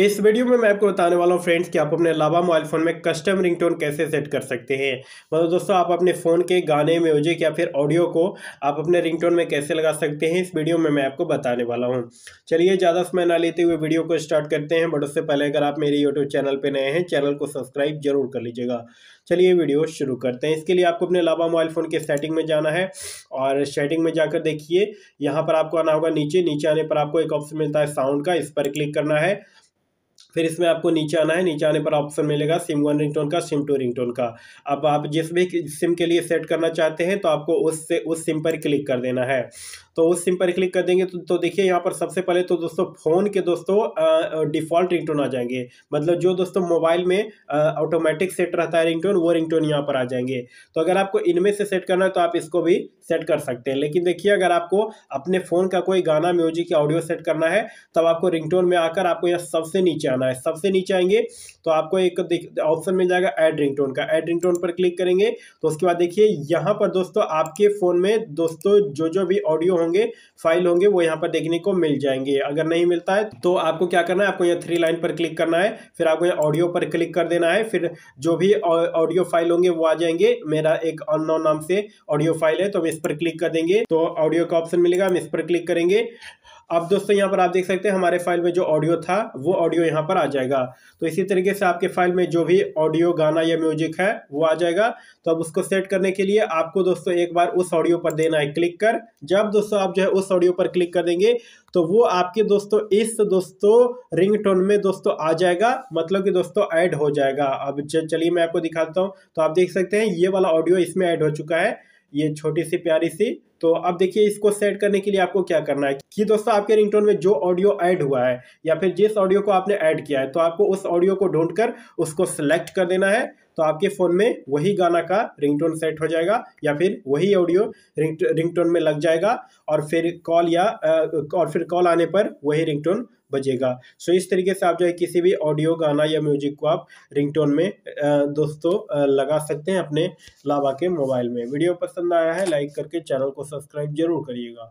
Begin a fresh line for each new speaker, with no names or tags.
इस वीडियो में मैं आपको बताने वाला हूँ फ्रेंड्स कि आप अपने लाभा मोबाइल फ़ोन में कस्टम रिंगटोन कैसे सेट कर सकते हैं मतलब दोस्तों आप अपने फ़ोन के गाने म्यूजिक या फिर ऑडियो को आप अपने रिंगटोन में कैसे लगा सकते हैं इस वीडियो में मैं आपको बताने वाला हूँ चलिए ज़्यादा समय ना लेते हुए वीडियो को स्टार्ट करते हैं बट उससे पहले अगर आप मेरे यूट्यूब चैनल पर नए हैं चैनल को सब्सक्राइब जरूर कर लीजिएगा चलिए वीडियो शुरू करते हैं इसके लिए आपको अपने लावा मोबाइल फ़ोन के सेटिंग में जाना है और सेटिंग में जाकर देखिए यहाँ पर आपको आना होगा नीचे नीचे आने पर आपको एक ऑप्शन मिलता है साउंड का इस पर क्लिक करना है फिर इसमें आपको नीचे आना है नीचे आने पर ऑप्शन मिलेगा सिम वन रिंगटोन का सिम टू रिंगटोन का अब आप जिस भी सिम के लिए सेट करना चाहते हैं तो आपको उससे उस सिम पर क्लिक कर देना है तो उस सिम पर क्लिक कर देंगे तो, तो देखिए यहाँ पर सबसे पहले तो दोस्तों फ़ोन के दोस्तों डिफ़ॉल्ट रिंगटोन आ जाएंगे मतलब जो दोस्तों मोबाइल में ऑटोमेटिक सेट रहता है रिंगटोन वो रिंगटोन यहाँ पर आ जाएंगे तो अगर आपको इनमें से सेट करना है तो आप इसको भी सेट कर सकते हैं लेकिन देखिए अगर आपको अपने फ़ोन का कोई गाना म्यूजिक या ऑडियो सेट करना है तब आपको रिंगटोन में आकर आपको यहाँ सबसे नीचे आना है सबसे नीचे आएंगे तो आपको एक ऑप्शन मिल जाएगा एड रिंग का एड रिंग पर क्लिक करेंगे तो उसके बाद देखिए यहाँ पर दोस्तों आपके फ़ोन में दोस्तों जो जो भी ऑडियो होंगे फाइल होंगे वो यहाँ पर देखने को मिल जाएंगे अगर नहीं मिलता है तो आपको क्या करना है आपको यहाँ थ्री लाइन पर क्लिक करना है फिर आपको यहाँ ऑडियो पर क्लिक कर देना है फिर जो भी ऑडियो फाइल होंगे वो आ जाएंगे मेरा एक अननोन नाम से ऑडियो फाइल है तो हम इस पर क्लिक कर देंगे तो ऑडियो का ऑप्शन मिलेगा हम इस पर क्लिक करेंगे अब दोस्तों यहाँ पर आप देख सकते हैं हमारे फाइल में जो ऑडियो था वो ऑडियो यहाँ पर आ जाएगा तो इसी तरीके से आपके फाइल में जो भी ऑडियो गाना या म्यूजिक है वो आ जाएगा तो अब उसको सेट करने के लिए आपको दोस्तों एक बार उस ऑडियो पर देना है क्लिक कर जब दोस्तों आप जो है उस ऑडियो पर क्लिक कर देंगे तो वो आपके दोस्तों इस दोस्तों रिंग टोन में दोस्तों आ जाएगा मतलब कि दोस्तों ऐड हो जाएगा अब चलिए मैं आपको दिखाता हूँ तो आप देख सकते हैं ये वाला ऑडियो इसमें ऐड हो चुका है ये छोटी सी प्यारी सी तो अब देखिए इसको सेट करने के लिए आपको क्या करना है कि दोस्तों आपके रिंगटोन में जो ऑडियो ऐड हुआ है या फिर जिस ऑडियो को आपने ऐड किया है तो आपको उस ऑडियो को ढूंढ कर उसको सिलेक्ट कर देना है तो आपके फ़ोन में वही गाना का रिंगटोन सेट हो जाएगा या फिर वही ऑडियो रिंग रिंगटोन में लग जाएगा और फिर कॉल या और फिर कॉल आने पर वही रिंगटोन बजेगा सो इस तरीके से आप जो है किसी भी ऑडियो गाना या म्यूजिक को आप रिंगटोन में दोस्तों लगा सकते हैं अपने लावा के मोबाइल में वीडियो पसंद आया है लाइक करके चैनल को सब्सक्राइब जरूर करिएगा